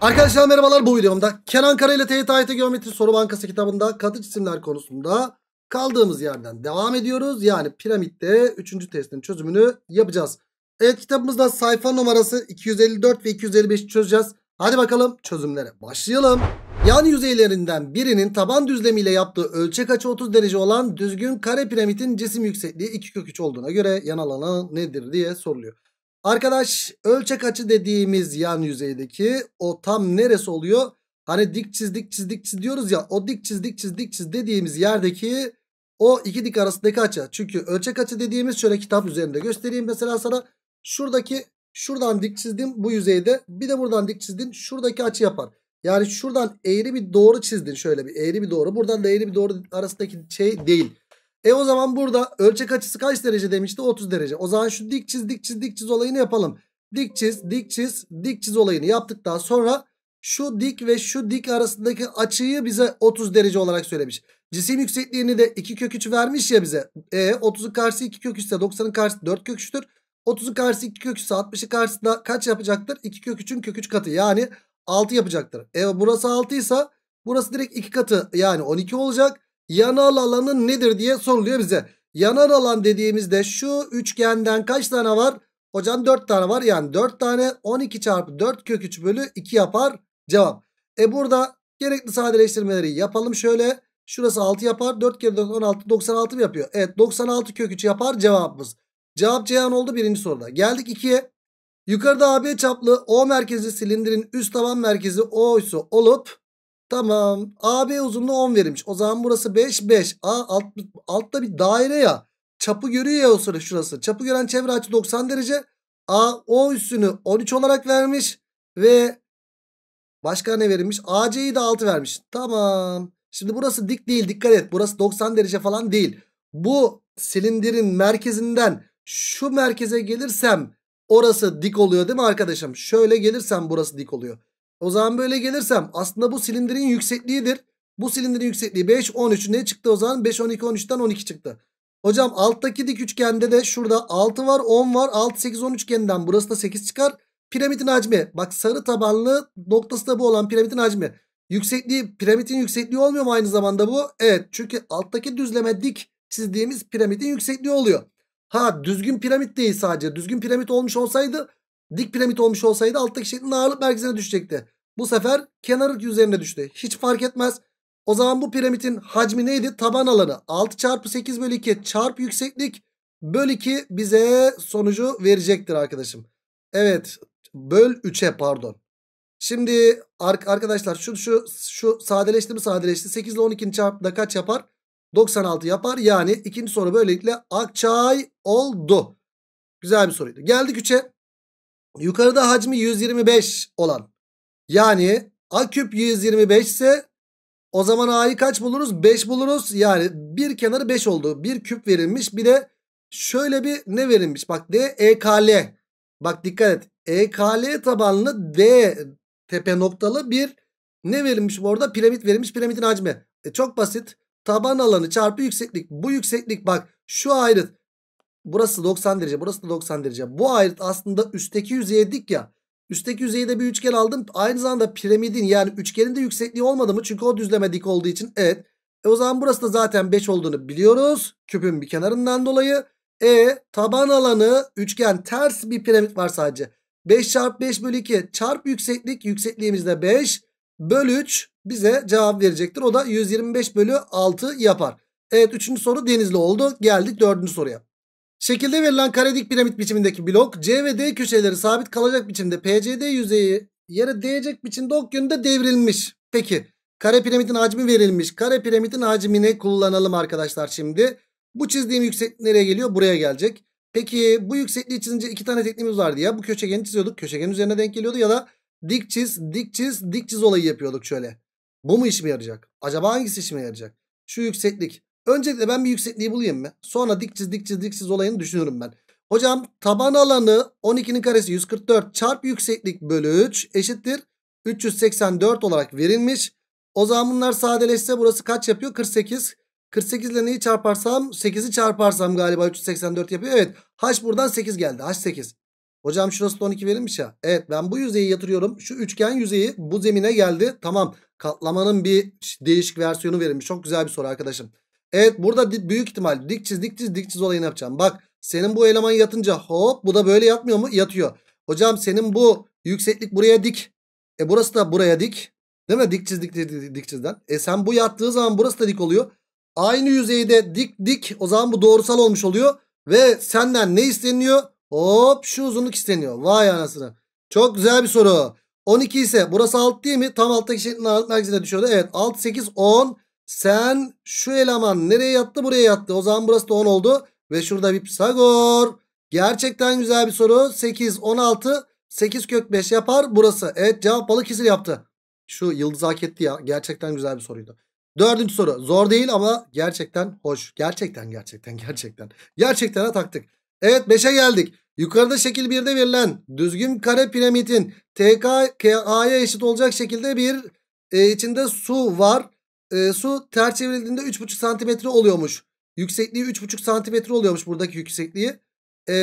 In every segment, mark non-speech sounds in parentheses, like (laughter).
Arkadaşlar merhabalar bu videomda Kenan Kara ile TYT Geometri Soru Bankası kitabında katı cisimler konusunda kaldığımız yerden devam ediyoruz. Yani piramitte 3. testin çözümünü yapacağız. Evet kitabımızda sayfa numarası 254 ve 255 çözeceğiz. Hadi bakalım çözümlere başlayalım. Yan yüzeylerinden birinin taban düzlemiyle yaptığı ölçek açı 30 derece olan düzgün kare piramitin cisim yüksekliği 2 kök 3 olduğuna göre yan alanı nedir diye soruluyor. Arkadaş ölçek açı dediğimiz yan yüzeydeki o tam neresi oluyor? Hani dik çiz dik çiz dik çiz diyoruz ya o dik çiz dik çiz dik çiz dediğimiz yerdeki o iki dik arasındaki açı. Çünkü ölçek açı dediğimiz şöyle kitap üzerinde göstereyim mesela sana. Şuradaki şuradan dik çizdim bu yüzeyde bir de buradan dik çizdin şuradaki açı yapar. Yani şuradan eğri bir doğru çizdin şöyle bir eğri bir doğru buradan da eğri bir doğru arasındaki şey değil. E o zaman burada ölçek açısı kaç derece demişti? 30 derece. O zaman şu dik çiz dik çiz dik çiz olayını yapalım. Dik çiz dik çiz dik çiz olayını yaptıktan sonra şu dik ve şu dik arasındaki açıyı bize 30 derece olarak söylemiş. Cisim yüksekliğini de 2 kök 3 vermiş ya bize. E 30'un karşısı 2 kök 3 ise 90'ın karşısı 4 kök 3'tür. 30'un karşısı 2 kök 3 ise 60'ın karşısında kaç yapacaktır? 2 kök 3'ün kök 3 katı yani 6 yapacaktır. E burası 6 ise burası direkt 2 katı yani 12 olacak. Yanal alanın nedir diye soruluyor bize. Yanal alan dediğimizde şu üçgenden kaç tane var? Hocam 4 tane var yani 4 tane 12 çarpı 4 kök 3 bölü 2 yapar cevap. E burada gerekli sadeleştirmeleri yapalım şöyle. Şurası 6 yapar 4 kere 4 16 96 mı yapıyor? Evet 96 kök 3 yapar cevabımız. Cevap Ceyhan oldu birinci soruda. Geldik 2'ye. Yukarıda AB çaplı O merkezi silindirin üst taban merkezi O ise olup Tamam. AB uzunluğu 10 verilmiş. O zaman burası 5 5. A alt, altta bir daire ya. Çapı görüyor ya o sıra şurası. Çapı gören çevre açı 90 derece. A O üssünü 13 olarak vermiş. Ve başka ne verilmiş? AC'yi de 6 vermiş. Tamam. Şimdi burası dik değil. Dikkat et. Burası 90 derece falan değil. Bu silindirin merkezinden şu merkeze gelirsem orası dik oluyor değil mi arkadaşım? Şöyle gelirsem burası dik oluyor. O zaman böyle gelirsem aslında bu silindirin yüksekliğidir. Bu silindirin yüksekliği 5, 13 ne çıktı o zaman? 5, 12, 13'ten 12 çıktı. Hocam alttaki dik üçgende de şurada 6 var 10 var 6, 8, 10 üçgeninden burası da 8 çıkar. Piramidin hacmi bak sarı tabanlı noktası da bu olan piramidin hacmi. Yüksekliği piramidin yüksekliği olmuyor mu aynı zamanda bu? Evet çünkü alttaki düzleme dik çizdiğimiz piramidin yüksekliği oluyor. Ha düzgün piramit değil sadece düzgün piramit olmuş olsaydı Dik piramit olmuş olsaydı alttaki şeklin ağırlık merkezine düşecekti. Bu sefer kenarı üzerine düştü. Hiç fark etmez. O zaman bu piramitin hacmi neydi? Taban alanı 6 çarpı 8 bölü 2 çarpı yükseklik bölü 2 bize sonucu verecektir arkadaşım. Evet böl 3'e pardon. Şimdi arkadaşlar şu şu şu sadeleşti mi sadeleşti. 8 ile 12'nin çarpımında kaç yapar? 96 yapar. Yani ikinci soru böylelikle Akçay oldu. Güzel bir soruydu. Geldik 3'e. Yukarıda hacmi 125 olan. Yani A küp 125 ise o zaman A'yı kaç buluruz? 5 buluruz. Yani bir kenarı 5 oldu. Bir küp verilmiş. Bir de şöyle bir ne verilmiş? Bak D, E K L Bak dikkat et. E K L tabanlı D tepe noktalı bir ne verilmiş bu arada? Piramit verilmiş. Piramidin hacmi. E, çok basit. Taban alanı çarpı yükseklik. Bu yükseklik bak şu ayrıt. Burası 90 derece. Burası da 90 derece. Bu ayrıt aslında üstteki yüzeye dik ya. Üstteki yüzeyde bir üçgen aldım. Aynı zamanda piramidin yani üçgenin de yüksekliği olmadı mı? Çünkü o düzleme dik olduğu için. Evet. E o zaman burası da zaten 5 olduğunu biliyoruz. Küpün bir kenarından dolayı. E taban alanı üçgen ters bir piramit var sadece. 5 çarp 5 bölü 2 çarp yükseklik. yüksekliğimizde 5 bölü 3 bize cevap verecektir. O da 125 bölü 6 yapar. Evet 3. soru denizli oldu. Geldik 4. soruya. Şekilde verilen karedik piramit biçimindeki blok C ve D köşeleri sabit kalacak biçimde PCD yüzeyi yere değecek biçimde ok yönünde devrilmiş. Peki kare piramidin hacmi verilmiş. Kare piramidin hacmini kullanalım arkadaşlar şimdi. Bu çizdiğim yükseklik nereye geliyor? Buraya gelecek. Peki bu yüksekliği çizince iki tane tekniğimiz vardı ya. Bu köşegeni çiziyorduk. Köşegenin üzerine denk geliyordu ya da dik çiz, dik çiz, dik çiz olayı yapıyorduk şöyle. Bu mu işime yarayacak? Acaba hangisi işime yarayacak? Şu yükseklik. Öncelikle ben bir yüksekliği bulayım mı? Sonra dik çiz dik çiz dik çiz olayını düşünürüm ben. Hocam taban alanı 12'nin karesi 144 çarpı yükseklik bölü 3 eşittir. 384 olarak verilmiş. O zaman bunlar sadeleşse burası kaç yapıyor? 48. 48 ile neyi çarparsam? 8'i çarparsam galiba 384 yapıyor. Evet. H buradan 8 geldi. H 8. Hocam şurası da 12 verilmiş ya. Evet ben bu yüzeyi yatırıyorum. Şu üçgen yüzeyi bu zemine geldi. Tamam. Katlamanın bir değişik versiyonu verilmiş. Çok güzel bir soru arkadaşım. Evet burada büyük ihtimal dik çiz dik çiz dik çiz olayını yapacağım. Bak senin bu eleman yatınca hop bu da böyle yatmıyor mu? Yatıyor. Hocam senin bu yükseklik buraya dik. E burası da buraya dik. Değil mi? Dik çiz dik, dik, dik çizden. E sen bu yattığı zaman burası da dik oluyor. Aynı yüzeyde dik dik o zaman bu doğrusal olmuş oluyor. Ve senden ne isteniyor? Hop şu uzunluk isteniyor. Vay anasını. Çok güzel bir soru. 12 ise burası 6 değil mi? Tam alttaki şeklin alt merkezine düşüyordu. Evet 6, 8, 10. Sen şu eleman nereye yattı buraya yattı. O zaman burası da 10 oldu. Ve şurada bir Pisagor. Gerçekten güzel bir soru. 8, 16, 8 kök 5 yapar burası. Evet cevap Balıkesir yaptı. Şu yıldız hak etti ya. Gerçekten güzel bir soruydu. Dördüncü soru. Zor değil ama gerçekten hoş. Gerçekten gerçekten gerçekten. Gerçekten taktık. Evet 5'e geldik. Yukarıda şekil 1'de verilen düzgün kare piramidin TKKA'ya eşit olacak şekilde bir e, içinde su var e, su ters çevrildiğinde 3,5 santimetre oluyormuş. Yüksekliği 3,5 santimetre oluyormuş buradaki yüksekliği. E,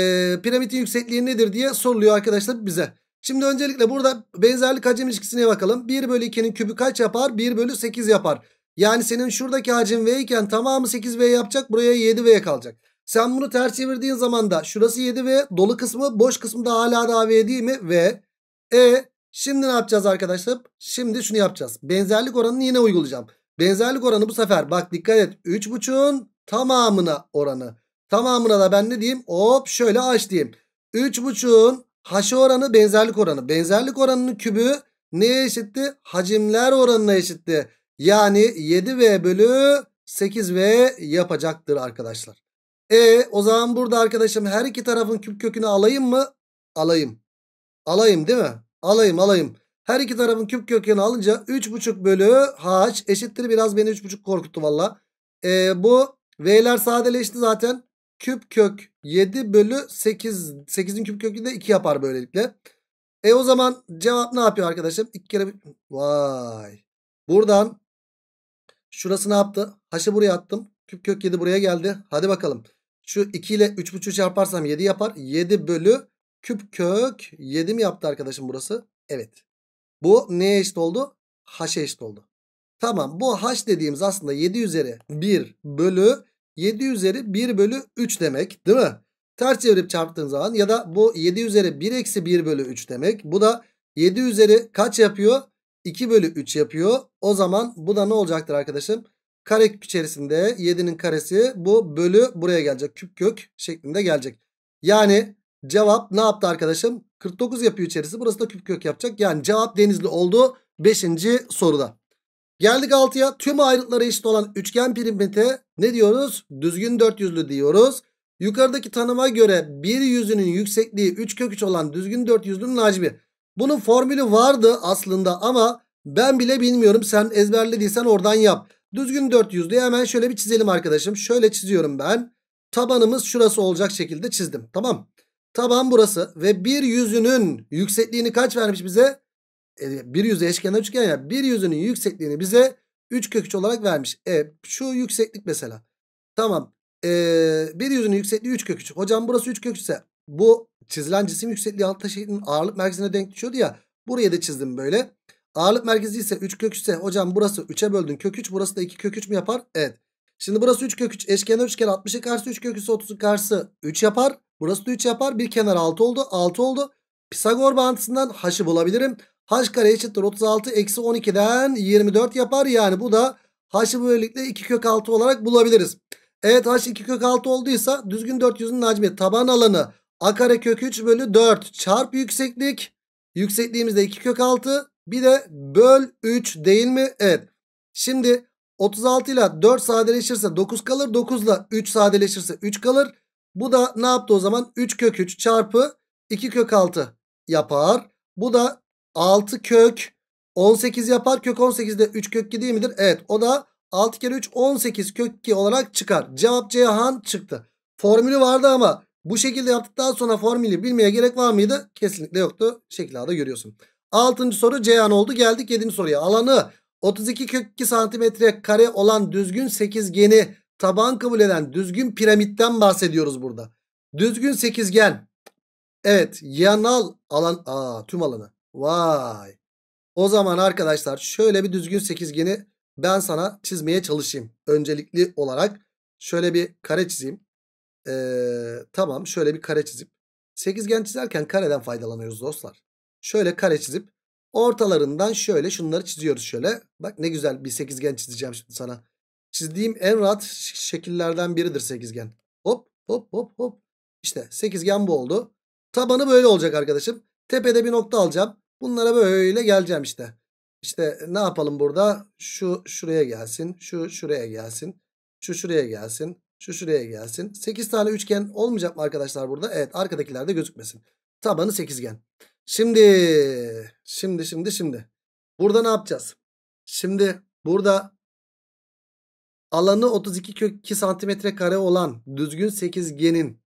piramidin yüksekliği nedir diye soruluyor arkadaşlar bize. Şimdi öncelikle burada benzerlik hacim ilişkisine bakalım. 1 bölü 2'nin kübü kaç yapar? 1 bölü 8 yapar. Yani senin şuradaki hacim V iken tamamı 8V yapacak. Buraya 7V kalacak. Sen bunu ters çevirdiğin zaman da şurası 7V. Dolu kısmı boş kısmı da hala daha V değil mi? V. E şimdi ne yapacağız arkadaşlar? Şimdi şunu yapacağız. Benzerlik oranını yine uygulayacağım. Benzerlik oranı bu sefer bak dikkat et 3.5'un tamamına oranı. Tamamına da ben ne diyeyim? Hop şöyle h diyeyim. 3.5'un haş oranı benzerlik oranı. Benzerlik oranının kübü neye eşitti? Hacimler oranına eşitti. Yani 7V bölü 8V yapacaktır arkadaşlar. E o zaman burada arkadaşım her iki tarafın küp kökünü alayım mı? Alayım. Alayım değil mi? Alayım alayım. Her iki tarafın küp kökeni alınca 3,5 bölü h eşittir. Biraz beni 3,5 korkuttu valla. Ee, bu v'ler sadeleşti zaten. Küp kök 7 bölü 8. 8'in küp kökü de 2 yapar böylelikle. E o zaman cevap ne yapıyor arkadaşım? 2 kere... Vay. Buradan şurası ne yaptı? H'ı buraya attım. Küp kök 7 buraya geldi. Hadi bakalım. Şu 2 ile 3,5'ü çarparsam 7 yapar. 7 bölü küp kök 7 mi yaptı arkadaşım burası? Evet. Bu neye eşit oldu? H'e eşit oldu. Tamam bu H dediğimiz aslında 7 üzeri 1 bölü 7 üzeri 1 bölü 3 demek değil mi? Ters çevirip çarptığın zaman ya da bu 7 üzeri 1 eksi 1 bölü 3 demek. Bu da 7 üzeri kaç yapıyor? 2 bölü 3 yapıyor. O zaman bu da ne olacaktır arkadaşım? Kare içerisinde 7'nin karesi bu bölü buraya gelecek. Küp kök şeklinde gelecek. Yani Cevap ne yaptı arkadaşım? 49 yapıyor içerisi. Burası da küp kök yapacak. Yani cevap denizli oldu 5. soruda. Geldik 6'ya. Tüm ayrıtları eşit olan üçgen pirimete ne diyoruz? Düzgün dört yüzlü diyoruz. Yukarıdaki tanıma göre bir yüzünün yüksekliği 3 kök 3 olan düzgün dört yüzlünün hacmi. Bunun formülü vardı aslında ama ben bile bilmiyorum. Sen ezberlediysen oradan yap. Düzgün dört yüzlüyü hemen şöyle bir çizelim arkadaşım. Şöyle çiziyorum ben. Tabanımız şurası olacak şekilde çizdim. Tamam Taban burası ve bir yüzünün yüksekliğini kaç vermiş bize? E, bir yüzü eşkenar üçgen ya. Bir yüzünün yüksekliğini bize 3 kök 3 olarak vermiş. E, şu yükseklik mesela. Tamam. E, bir yüzünün yüksekliği 3 kök 3. Hocam burası 3 kök 3 ise bu çizilen cisim yüksekliği alt taşıyının ağırlık merkezine denk düşüyordu ya. Buraya da çizdim böyle. Ağırlık merkezi ise 3 kök 3 ise hocam burası 3'e böldün kök 3. Burası da 2 kök 3 mü yapar? Evet. Şimdi burası 3 kök 3 eşkenar üçgen 60'ın karşısı 3 kök 3 30'un karşısı 3 yapar. Burası da 3 yapar. Bir kenar 6 oldu. 6 oldu. Pisagor bağıntısından h'ı bulabilirim. h kare eşittir 36 eksi 12'den 24 yapar. Yani bu da h'ı böylelikle 2 kök 6 olarak bulabiliriz. Evet h 2 kök 6 olduysa düzgün 400'ün hacmi taban alanı a kare kök 3 bölü 4 çarp yükseklik. Yüksekliğimiz de 2 kök 6 bir de böl 3 değil mi? Evet. Şimdi 36 ile 4 sadeleşirse 9 kalır. 9 ile 3 sadeleşirse 3 kalır. Bu da ne yaptı o zaman? 3 kök 3 çarpı 2 kök 6 yapar. Bu da 6 kök 18 yapar. Kök 18'de 3 kök 2 değil midir? Evet o da 6 kere 3 18 kök 2 olarak çıkar. Cevap Cihan çıktı. Formülü vardı ama bu şekilde yaptıktan sonra formülü bilmeye gerek var mıydı? Kesinlikle yoktu. Şekil A'da görüyorsun. 6. soru Cihan oldu. Geldik 7. soruya. Alanı 32 kök 2 santimetre kare olan düzgün sekizgeni taban kabul eden düzgün piramitten bahsediyoruz burada. Düzgün sekizgen. Evet yanal alan aa, tüm alanı. Vay. O zaman arkadaşlar şöyle bir düzgün sekizgeni ben sana çizmeye çalışayım. Öncelikli olarak şöyle bir kare çizeyim. Ee, tamam şöyle bir kare çizip. Sekizgen çizerken kareden faydalanıyoruz dostlar. Şöyle kare çizip ortalarından şöyle şunları çiziyoruz şöyle. Bak ne güzel bir sekizgen çizeceğim şimdi sana çizdiğim en rahat şekillerden biridir sekizgen. Hop hop hop hop. İşte sekizgen bu oldu. Tabanı böyle olacak arkadaşım. Tepede bir nokta alacağım. Bunlara böyle geleceğim işte. İşte ne yapalım burada? Şu şuraya gelsin. Şu şuraya gelsin. Şu şuraya gelsin. Şu şuraya gelsin. 8 tane üçgen olmayacak mı arkadaşlar burada? Evet arkadakiler de gözükmesin. Tabanı sekizgen. Şimdi şimdi şimdi şimdi. Burada ne yapacağız? Şimdi burada alanı 32 kök 2 santimetre kare olan düzgün sekizgenin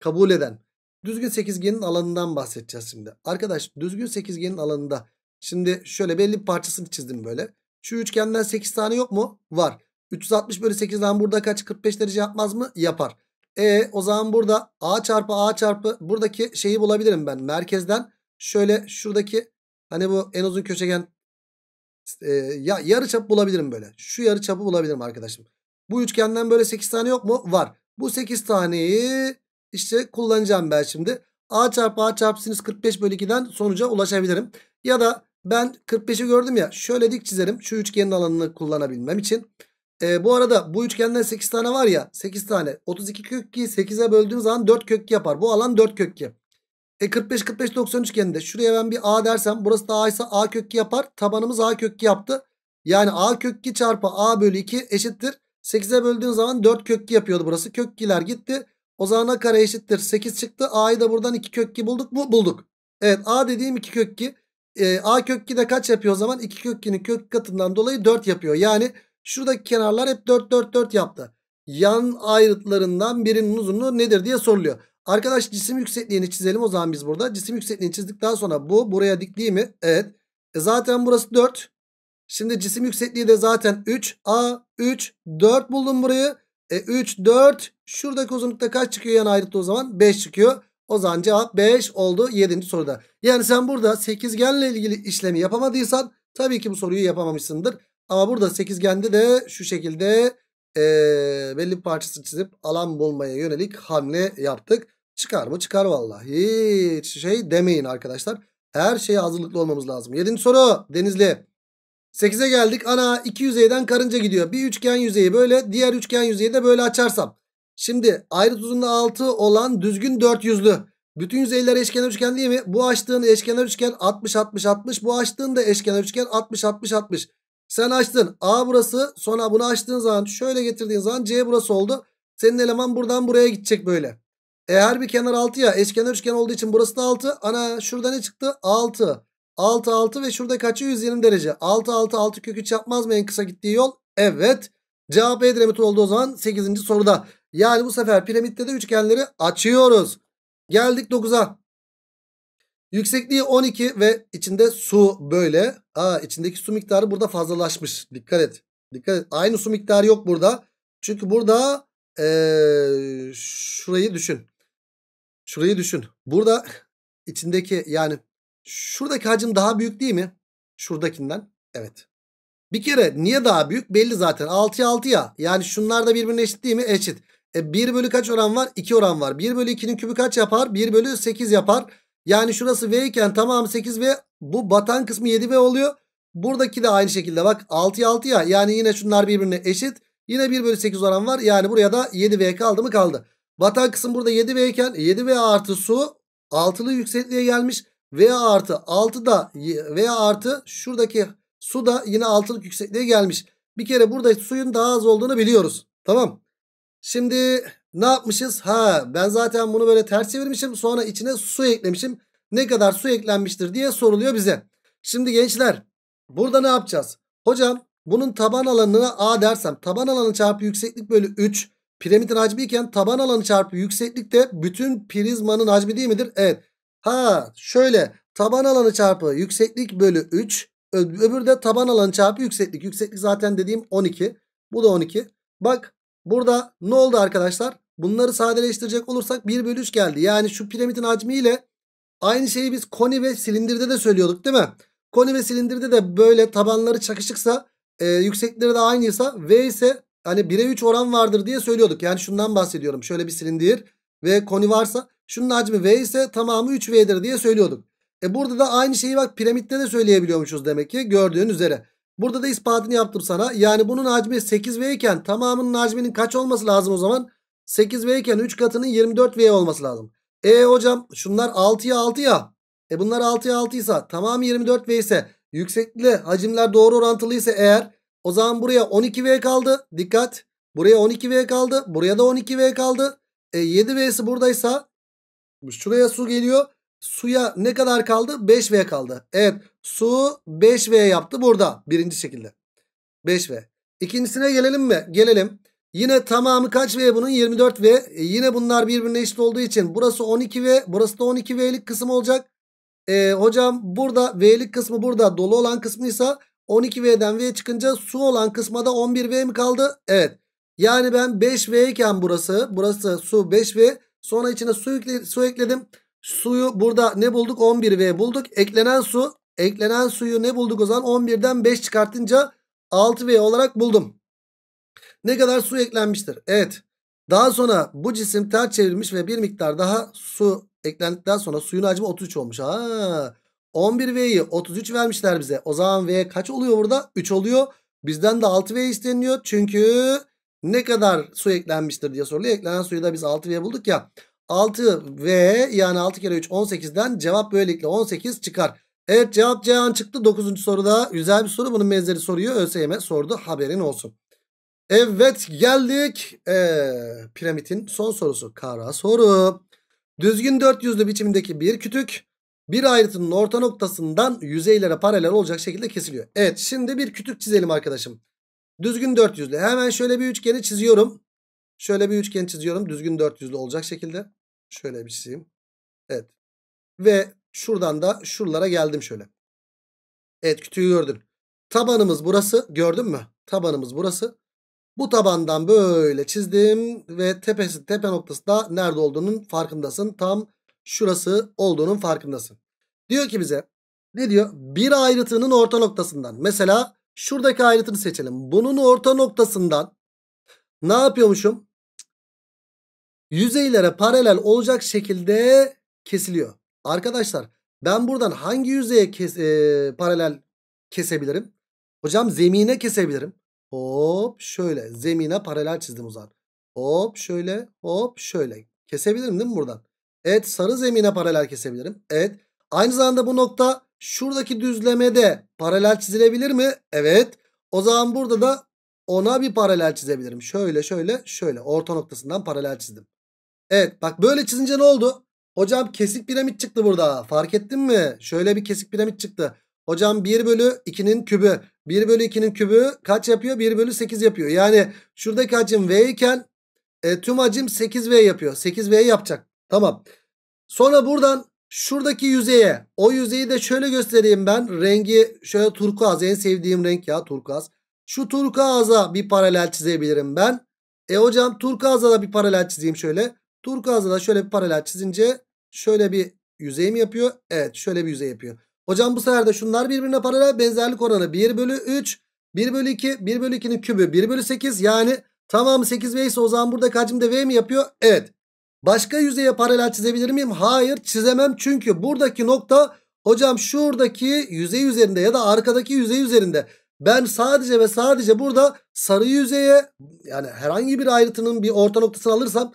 kabul eden düzgün sekizgenin alanından bahsedeceğiz şimdi. Arkadaş düzgün sekizgenin alanında şimdi şöyle belli bir parçasını çizdim böyle. Şu üçgenden 8 tane yok mu? Var. 360 bölü 8'den burada kaç? 45 derece yapmaz mı? Yapar. E o zaman burada A çarpı A çarpı buradaki şeyi bulabilirim ben. Merkezden şöyle şuradaki hani bu en uzun köşegen e, ya, yarı çap bulabilirim böyle. Şu yarı çapı bulabilirim arkadaşım. Bu üçgenden böyle 8 tane yok mu? Var. Bu 8 taneyi işte kullanacağım ben şimdi. A çarpı A çarpı 45 bölü 2'den sonuca ulaşabilirim. Ya da ben 45'i gördüm ya şöyle dik çizerim. Şu üçgenin alanını kullanabilmem için. E, bu arada bu üçgenden 8 tane var ya 8 tane. 32 kök 2'yi 8'e böldüğüm zaman 4 kök yapar. Bu alan 4 kök 2. E 45 45 90 üçgeninde şuraya ben bir a dersem burası da a ise a kökü yapar. Tabanımız a kökü yaptı. Yani a kökü çarpı a bölü 2 eşittir. 8'e böldüğün zaman 4 kökü yapıyordu burası. Kökkiler gitti. O zaman a kare eşittir 8 çıktı. A'yı da buradan 2 kökü bulduk mu? Bulduk. Evet a dediğim 2 kökü E, a kökü de kaç yapıyor o zaman? 2 kökkinin kök katından dolayı 4 yapıyor. Yani şuradaki kenarlar hep 4 4 4 yaptı. Yan ayrıtlarından birinin uzunluğu nedir diye soruluyor. Arkadaş cisim yüksekliğini çizelim o zaman biz burada. Cisim yüksekliğini çizdikten sonra bu buraya dik değil mi? Evet. E zaten burası 4. Şimdi cisim yüksekliği de zaten 3. A 3 4 buldum burayı. E 3 4 şuradaki uzunlukta kaç çıkıyor yan ayrıkta o zaman? 5 çıkıyor. O zaman cevap 5 oldu 7. soruda. Yani sen burada sekizgenle ilgili işlemi yapamadıysan tabii ki bu soruyu yapamamışsındır. Ama burada sekizgende de şu şekilde e, belli bir parçası çizip alan bulmaya yönelik hamle yaptık. Çıkar mı? Çıkar vallahi. Hiç şey demeyin arkadaşlar. Her şeye hazırlıklı olmamız lazım. Yedinci soru Denizli. 8'e geldik. Ana iki yüzeyden karınca gidiyor. Bir üçgen yüzeyi böyle diğer üçgen yüzeyi de böyle açarsam. Şimdi ayrı uzunluğu 6 olan düzgün 400'lü. Bütün yüzeyler eşkenar üçgen değil mi? Bu açtığın eşkenar üçgen 60 60 60. Bu açtığın da eşkenar üçgen 60 60 60. Sen açtın. A burası. Sonra bunu açtığın zaman şöyle getirdiğin zaman C burası oldu. Senin eleman buradan buraya gidecek böyle. eğer bir kenar 6 ya. Eşkenar üçgen olduğu için burası da 6. Ana şurada ne çıktı? 6. 6 6 ve şurada kaçı? 120 derece. 6 6 6 kök 3 yapmaz mı en kısa gittiği yol? Evet. Cevap Edremit oldu o zaman 8. soruda. Yani bu sefer piramitte de üçgenleri açıyoruz. Geldik 9'a. Yüksekliği 12 ve içinde su böyle. Aa içindeki su miktarı burada fazlalaşmış. Dikkat et. Dikkat et. Aynı su miktarı yok burada. Çünkü burada ee, şurayı düşün. Şurayı düşün. Burada (laughs) içindeki yani şuradaki hacim daha büyük değil mi? Şuradakinden. Evet. Bir kere niye daha büyük? Belli zaten. 6'ya 6 ya. Yani şunlar da birbirine eşit değil mi? Eşit. E 1 bölü kaç oran var? 2 oran var. 1 bölü 2'nin kübü kaç yapar? 1 bölü 8 yapar. Yani şurası V iken tamamı 8V. Bu batan kısmı 7V oluyor. Buradaki de aynı şekilde bak 6'ya 6 ya. Yani yine şunlar birbirine eşit. Yine 1 bölü 8 oran var. Yani buraya da 7V kaldı mı kaldı. Batan kısım burada 7V iken 7V artı su altılı yüksekliğe gelmiş. V artı 6 da V artı şuradaki su da yine altılık yüksekliğe gelmiş. Bir kere burada suyun daha az olduğunu biliyoruz. Tamam. Şimdi ne yapmışız? Ha ben zaten bunu böyle ters çevirmişim. Sonra içine su eklemişim. Ne kadar su eklenmiştir diye soruluyor bize. Şimdi gençler burada ne yapacağız? Hocam bunun taban alanına A dersem taban alanı çarpı yükseklik bölü 3 piramidin hacmi iken taban alanı çarpı yükseklik de bütün prizmanın hacmi değil midir? Evet. Ha şöyle taban alanı çarpı yükseklik bölü 3 öbürü de taban alanı çarpı yükseklik. Yükseklik zaten dediğim 12. Bu da 12. Bak Burada ne oldu arkadaşlar? Bunları sadeleştirecek olursak 1 bölü 3 geldi. Yani şu piramidin hacmi ile aynı şeyi biz koni ve silindirde de söylüyorduk değil mi? Koni ve silindirde de böyle tabanları çakışıksa e, yüksekleri de aynıysa V ise hani 1'e 3 oran vardır diye söylüyorduk. Yani şundan bahsediyorum. Şöyle bir silindir ve koni varsa şunun hacmi V ise tamamı 3V'dir diye söylüyorduk. E burada da aynı şeyi bak piramitte de söyleyebiliyormuşuz demek ki gördüğün üzere. Burada da ispatını yaptım sana. Yani bunun hacmi 8V iken tamamının hacminin kaç olması lazım o zaman? 8V iken 3 katının 24V olması lazım. E hocam şunlar 6'ya 6 ya. E bunlar 6'ya 6 ise tamamı 24V ise yüksekli hacimler doğru orantılıysa eğer o zaman buraya 12V kaldı. Dikkat. Buraya 12V kaldı. Buraya da 12V kaldı. E 7V'si buradaysa şuraya su geliyor. Suya ne kadar kaldı? 5V kaldı. Evet su 5V yaptı burada birinci şekilde. 5V. İkincisine gelelim mi? Gelelim. Yine tamamı kaç V bunun? 24 V. E yine bunlar birbirine eşit olduğu için burası 12 V. Burası da 12 V'lik kısım olacak. E, hocam burada V'lik kısmı burada dolu olan kısmıysa 12 V'den V çıkınca su olan kısma da 11 V mi kaldı? Evet. Yani ben 5 V iken burası. Burası su 5 V. Sonra içine su, ekle, su ekledim. Suyu burada ne bulduk? 11V bulduk. Eklenen su. Eklenen suyu ne bulduk o zaman? 11'den 5 çıkartınca 6V olarak buldum. Ne kadar su eklenmiştir? Evet. Daha sonra bu cisim ters çevrilmiş ve bir miktar daha su eklendikten sonra suyun hacmi 33 olmuş. 11V'yi 33 vermişler bize. O zaman V kaç oluyor burada? 3 oluyor. Bizden de 6V isteniyor. Çünkü ne kadar su eklenmiştir diye soruluyor. Eklenen suyu da biz 6V bulduk ya. 6 ve yani 6 kere 3 18'den cevap böylelikle 18 çıkar. Evet cevap Cihan çıktı. 9. soruda güzel bir soru. Bunun benzeri soruyu ÖSYM sordu. Haberin olsun. Evet geldik ee, piramidin son sorusu. Kara soru. Düzgün 400'lü biçimindeki bir kütük bir ayrıtının orta noktasından yüzeylere paralel olacak şekilde kesiliyor. Evet şimdi bir kütük çizelim arkadaşım. Düzgün 400'lü. Hemen şöyle bir üçgeni çiziyorum. Şöyle bir üçgen çiziyorum. Düzgün 400'lü olacak şekilde. Şöyle bir çizeyim. Evet. Ve şuradan da şuralara geldim şöyle. Evet kütüğü gördüm. Tabanımız burası. Gördün mü? Tabanımız burası. Bu tabandan böyle çizdim ve tepesi tepe noktası da nerede olduğunun farkındasın. Tam şurası olduğunun farkındasın. Diyor ki bize ne diyor? Bir ayrıtının orta noktasından. Mesela şuradaki ayrıtını seçelim. Bunun orta noktasından ne yapıyormuşum? yüzeylere paralel olacak şekilde kesiliyor. Arkadaşlar ben buradan hangi yüzeye kes, e, paralel kesebilirim? Hocam zemine kesebilirim. Hop şöyle zemine paralel çizdim o zaman. Hop şöyle hop şöyle. Kesebilirim değil mi buradan? Evet sarı zemine paralel kesebilirim. Evet. Aynı zamanda bu nokta şuradaki düzlemede paralel çizilebilir mi? Evet. O zaman burada da ona bir paralel çizebilirim. Şöyle şöyle şöyle orta noktasından paralel çizdim. Evet bak böyle çizince ne oldu? Hocam kesik piramit çıktı burada. Fark ettin mi? Şöyle bir kesik piramit çıktı. Hocam 1 bölü 2'nin kübü. 1 bölü 2'nin kübü kaç yapıyor? 1 bölü 8 yapıyor. Yani şuradaki hacim V iken e, tüm hacim 8V yapıyor. 8V yapacak. Tamam. Sonra buradan şuradaki yüzeye. O yüzeyi de şöyle göstereyim ben. Rengi şöyle turkuaz. En sevdiğim renk ya turkuaz. Şu turkuaza bir paralel çizebilirim ben. E hocam turkuaza da bir paralel çizeyim şöyle. Turkuaz'a da şöyle bir paralel çizince şöyle bir yüzey mi yapıyor? Evet şöyle bir yüzey yapıyor. Hocam bu sefer de şunlar birbirine paralel benzerlik oranı 1 bölü 3 1 bölü 2 1 bölü 2'nin kübü 1 bölü 8 yani tamamı 8V ise o zaman burada hacim de V mi yapıyor? Evet. Başka yüzeye paralel çizebilir miyim? Hayır çizemem çünkü buradaki nokta hocam şuradaki yüzey üzerinde ya da arkadaki yüzey üzerinde. Ben sadece ve sadece burada sarı yüzeye yani herhangi bir ayrıtının bir orta noktasını alırsam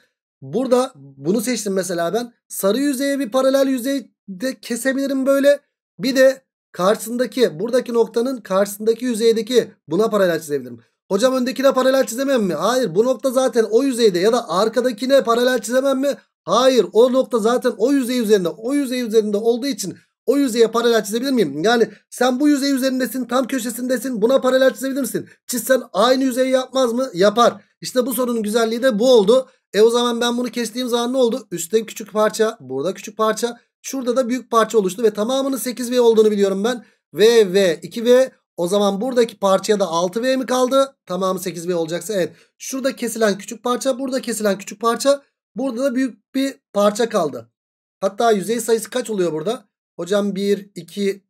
Burada bunu seçtim mesela ben. Sarı yüzeye bir paralel yüzey de kesebilirim böyle. Bir de karşısındaki buradaki noktanın karşısındaki yüzeydeki buna paralel çizebilirim. Hocam öndekine paralel çizemem mi? Hayır bu nokta zaten o yüzeyde ya da arkadakine paralel çizemem mi? Hayır o nokta zaten o yüzey üzerinde o yüzey üzerinde olduğu için o yüzeye paralel çizebilir miyim? Yani sen bu yüzey üzerindesin tam köşesindesin buna paralel çizebilir misin? Çizsen aynı yüzeyi yapmaz mı? Yapar. İşte bu sorunun güzelliği de bu oldu. E o zaman ben bunu kestiğim zaman ne oldu? Üstte küçük parça, burada küçük parça, şurada da büyük parça oluştu ve tamamının 8V olduğunu biliyorum ben. V, V, 2V. O zaman buradaki parçaya da 6V mi kaldı? Tamamı 8V olacaksa evet. Şurada kesilen küçük parça, burada kesilen küçük parça, burada da büyük bir parça kaldı. Hatta yüzey sayısı kaç oluyor burada? Hocam 1, 2,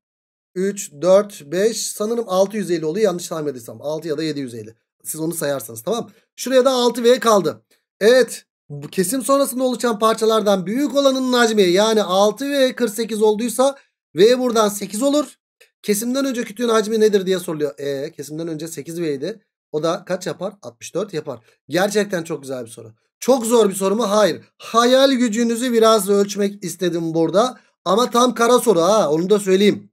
3, 4, 5 sanırım 6 yüzeyli oluyor yanlış saymadıysam. 6 ya da 7 yüzeyli. Siz onu sayarsanız tamam. Şuraya da 6V kaldı. Evet bu kesim sonrasında oluşan parçalardan büyük olanın hacmi yani 6 ve 48 olduysa V buradan 8 olur. Kesimden önce kütüğün hacmi nedir diye soruluyor. E, kesimden önce 8 V'ydi. O da kaç yapar? 64 yapar. Gerçekten çok güzel bir soru. Çok zor bir soru mu? Hayır. Hayal gücünüzü biraz ölçmek istedim burada. Ama tam kara soru ha. Onu da söyleyeyim.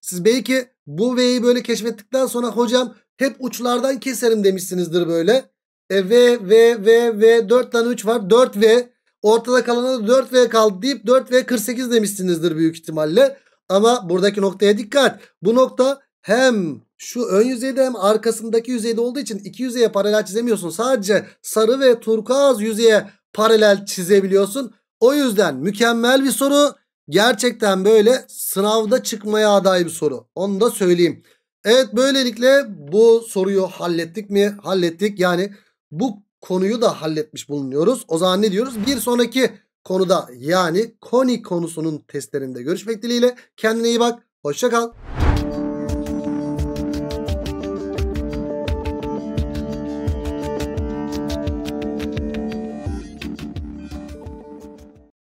Siz belki bu V'yi böyle keşfettikten sonra hocam hep uçlardan keserim demişsinizdir böyle. E V V V V 4 tane 3 var. 4 V. Ortada kalanı da 4 V kaldı deyip 4 V 48 demişsinizdir büyük ihtimalle. Ama buradaki noktaya dikkat. Bu nokta hem şu ön yüzeyde hem arkasındaki yüzeyde olduğu için iki yüzeye paralel çizemiyorsun. Sadece sarı ve turkuaz yüzeye paralel çizebiliyorsun. O yüzden mükemmel bir soru. Gerçekten böyle sınavda çıkmaya aday bir soru. Onu da söyleyeyim. Evet böylelikle bu soruyu hallettik mi? Hallettik yani bu konuyu da halletmiş bulunuyoruz. O zaman ne diyoruz? Bir sonraki konuda yani koni konusunun testlerinde görüşmek dileğiyle. Kendine iyi bak. Hoşça kal.